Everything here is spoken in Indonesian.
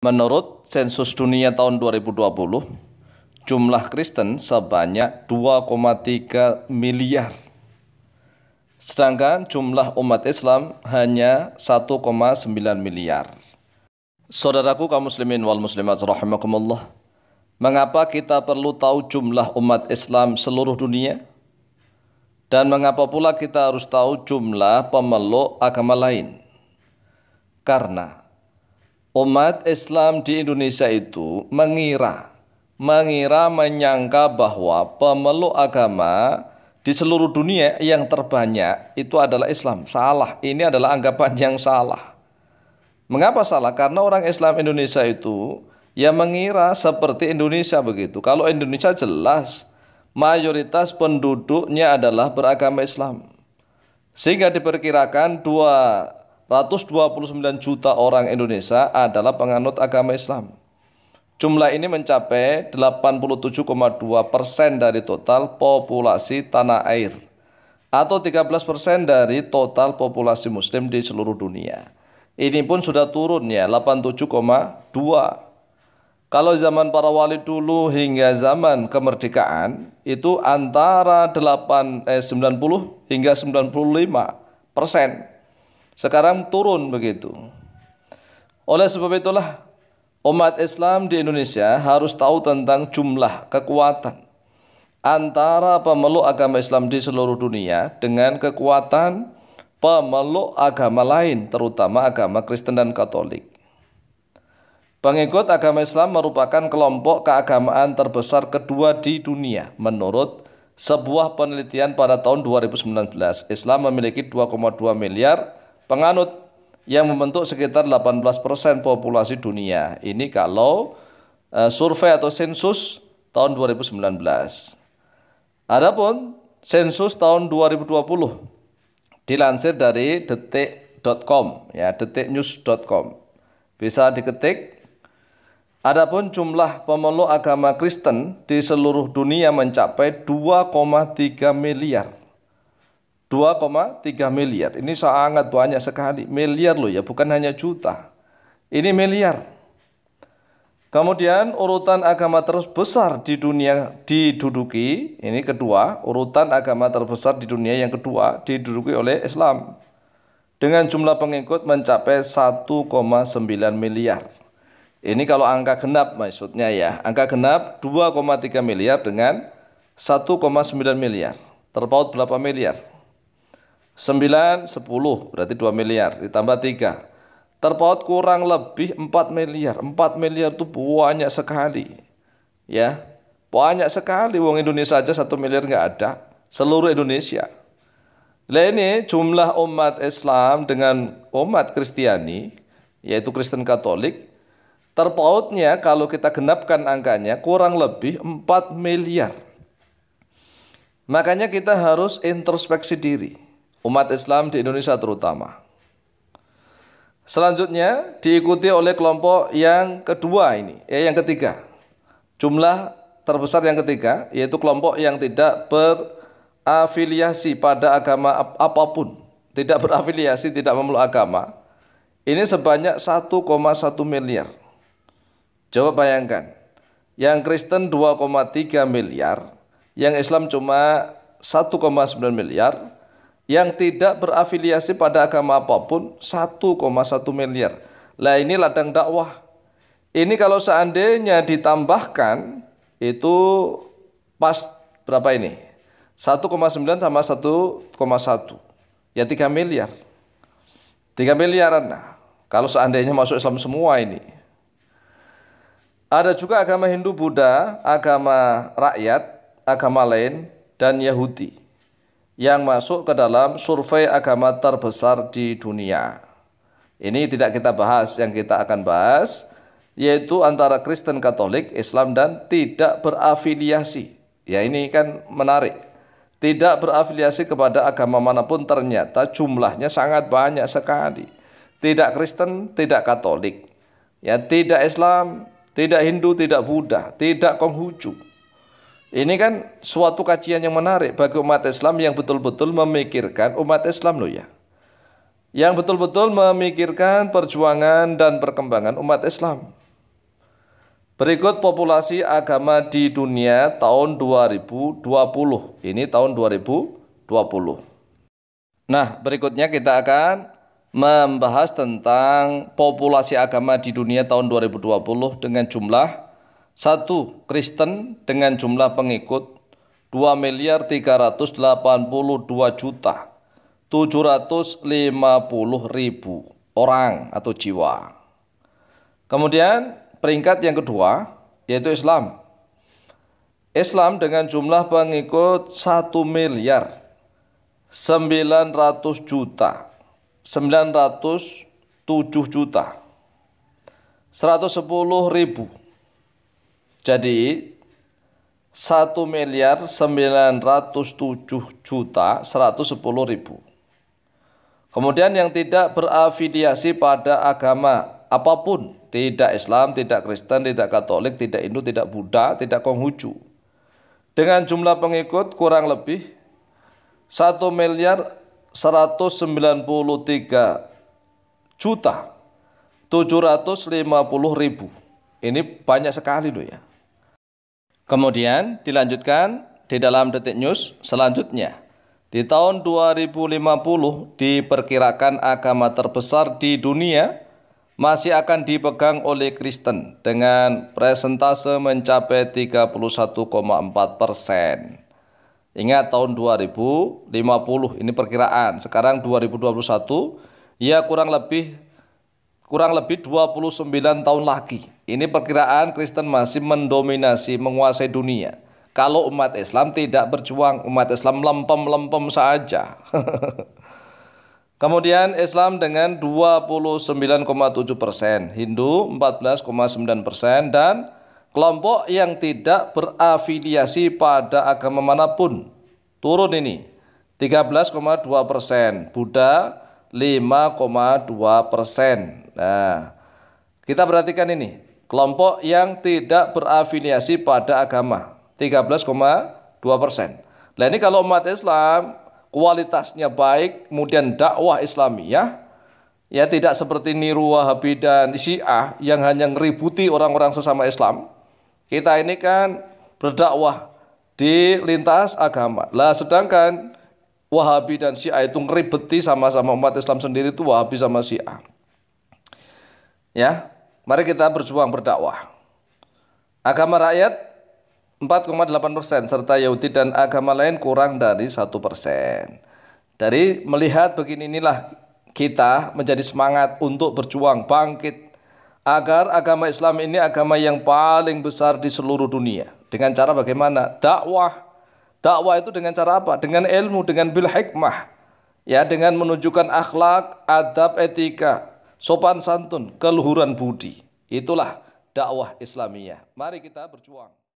Menurut sensus dunia tahun 2020, jumlah Kristen sebanyak 2,3 miliar. Sedangkan jumlah umat Islam hanya 1,9 miliar. Saudaraku kaum muslimin wal muslimat rahimakumullah. Mengapa kita perlu tahu jumlah umat Islam seluruh dunia? Dan mengapa pula kita harus tahu jumlah pemeluk agama lain? Karena umat Islam di Indonesia itu mengira, mengira menyangka bahwa pemeluk agama di seluruh dunia yang terbanyak itu adalah Islam. Salah, ini adalah anggapan yang salah. Mengapa salah? Karena orang Islam Indonesia itu ya mengira seperti Indonesia begitu. Kalau Indonesia jelas mayoritas penduduknya adalah beragama Islam. Sehingga diperkirakan dua 129 juta orang Indonesia adalah penganut agama Islam. Jumlah ini mencapai 87,2 persen dari total populasi tanah air atau 13 persen dari total populasi muslim di seluruh dunia. Ini pun sudah turun ya, 87,2. Kalau zaman para wali dulu hingga zaman kemerdekaan itu antara 8 eh 90 hingga 95 persen sekarang turun begitu. Oleh sebab itulah umat Islam di Indonesia harus tahu tentang jumlah kekuatan antara pemeluk agama Islam di seluruh dunia dengan kekuatan pemeluk agama lain terutama agama Kristen dan Katolik. Pengikut agama Islam merupakan kelompok keagamaan terbesar kedua di dunia menurut sebuah penelitian pada tahun 2019. Islam memiliki 2,2 miliar penganut yang membentuk sekitar 18% populasi dunia. Ini kalau uh, survei atau sensus tahun 2019. Adapun sensus tahun 2020 dilansir dari detik.com ya, detiknews.com. Bisa diketik Adapun jumlah pemeluk agama Kristen di seluruh dunia mencapai 2,3 miliar. 2,3 miliar. Ini sangat banyak sekali. Miliar loh ya, bukan hanya juta. Ini miliar. Kemudian urutan agama terbesar di dunia diduduki, ini kedua, urutan agama terbesar di dunia yang kedua diduduki oleh Islam. Dengan jumlah pengikut mencapai 1,9 miliar. Ini kalau angka genap maksudnya ya. Angka genap 2,3 miliar dengan 1,9 miliar. Terpaut berapa miliar? 9, 10 berarti 2 miliar ditambah 3 terpaut kurang lebih 4 miliar 4 miliar itu banyak sekali ya banyak sekali uang Indonesia aja 1 miliar nggak ada seluruh Indonesia lah ini jumlah umat Islam dengan umat Kristiani yaitu Kristen Katolik terpautnya kalau kita genapkan angkanya kurang lebih 4 miliar makanya kita harus introspeksi diri umat Islam di Indonesia terutama. Selanjutnya diikuti oleh kelompok yang kedua ini, ya yang ketiga. Jumlah terbesar yang ketiga yaitu kelompok yang tidak berafiliasi pada agama ap apapun, tidak berafiliasi, tidak memeluk agama. Ini sebanyak 1,1 miliar. Coba bayangkan, yang Kristen 2,3 miliar, yang Islam cuma 1,9 miliar, yang tidak berafiliasi pada agama apapun 1,1 miliar. Lah ini ladang dakwah. Ini kalau seandainya ditambahkan itu pas berapa ini? 1,9 sama 1,1. Ya 3 miliar. 3 miliaran. Nah, kalau seandainya masuk Islam semua ini. Ada juga agama Hindu Buddha, agama rakyat, agama lain dan Yahudi yang masuk ke dalam survei agama terbesar di dunia. Ini tidak kita bahas, yang kita akan bahas yaitu antara Kristen Katolik, Islam dan tidak berafiliasi. Ya ini kan menarik. Tidak berafiliasi kepada agama manapun ternyata jumlahnya sangat banyak sekali. Tidak Kristen, tidak Katolik. Ya tidak Islam, tidak Hindu, tidak Buddha, tidak Konghucu ini kan suatu kajian yang menarik bagi umat Islam yang betul-betul memikirkan umat Islam loh ya. Yang betul-betul memikirkan perjuangan dan perkembangan umat Islam. Berikut populasi agama di dunia tahun 2020. Ini tahun 2020. Nah, berikutnya kita akan membahas tentang populasi agama di dunia tahun 2020 dengan jumlah satu, Kristen dengan jumlah pengikut 2 miliar 382 juta 750 ribu orang atau jiwa. Kemudian peringkat yang kedua yaitu Islam. Islam dengan jumlah pengikut 1 miliar 900 juta 907 juta 110 ribu jadi 1 miliar 907 juta 110 ribu. Kemudian yang tidak berafiliasi pada agama apapun, tidak Islam, tidak Kristen, tidak Katolik, tidak Hindu, tidak Buddha, tidak Konghucu. Dengan jumlah pengikut kurang lebih 1 miliar 193 juta 750 ribu. Ini banyak sekali loh ya. Kemudian dilanjutkan di dalam detik news selanjutnya. Di tahun 2050 diperkirakan agama terbesar di dunia masih akan dipegang oleh Kristen dengan presentase mencapai 31,4 persen. Ingat tahun 2050 ini perkiraan, sekarang 2021 ya kurang lebih kurang lebih 29 tahun lagi. Ini perkiraan Kristen masih mendominasi, menguasai dunia. Kalau umat Islam tidak berjuang, umat Islam lempem-lempem saja. Kemudian Islam dengan 29,7 persen, Hindu 14,9 persen, dan kelompok yang tidak berafiliasi pada agama manapun turun ini 13,2 persen, Buddha 5,2 persen. Nah, kita perhatikan ini. Kelompok yang tidak berafiliasi pada agama. 13,2 persen. Nah ini kalau umat Islam kualitasnya baik, kemudian dakwah Islamiyah, ya tidak seperti niru Wahabi dan Syiah yang hanya ngeributi orang-orang sesama Islam. Kita ini kan berdakwah di lintas agama. Lah sedangkan Wahabi dan Syiah itu ngeribeti sama-sama umat Islam sendiri itu Wahabi sama Syiah. Ya, mari kita berjuang berdakwah. Agama rakyat 4,8 persen serta Yahudi dan agama lain kurang dari satu persen. Dari melihat begini inilah kita menjadi semangat untuk berjuang bangkit agar agama Islam ini agama yang paling besar di seluruh dunia. Dengan cara bagaimana? Dakwah Dakwah itu dengan cara apa? Dengan ilmu, dengan bil hikmah. Ya, dengan menunjukkan akhlak, adab, etika, sopan santun, keluhuran budi. Itulah dakwah Islamiyah. Mari kita berjuang.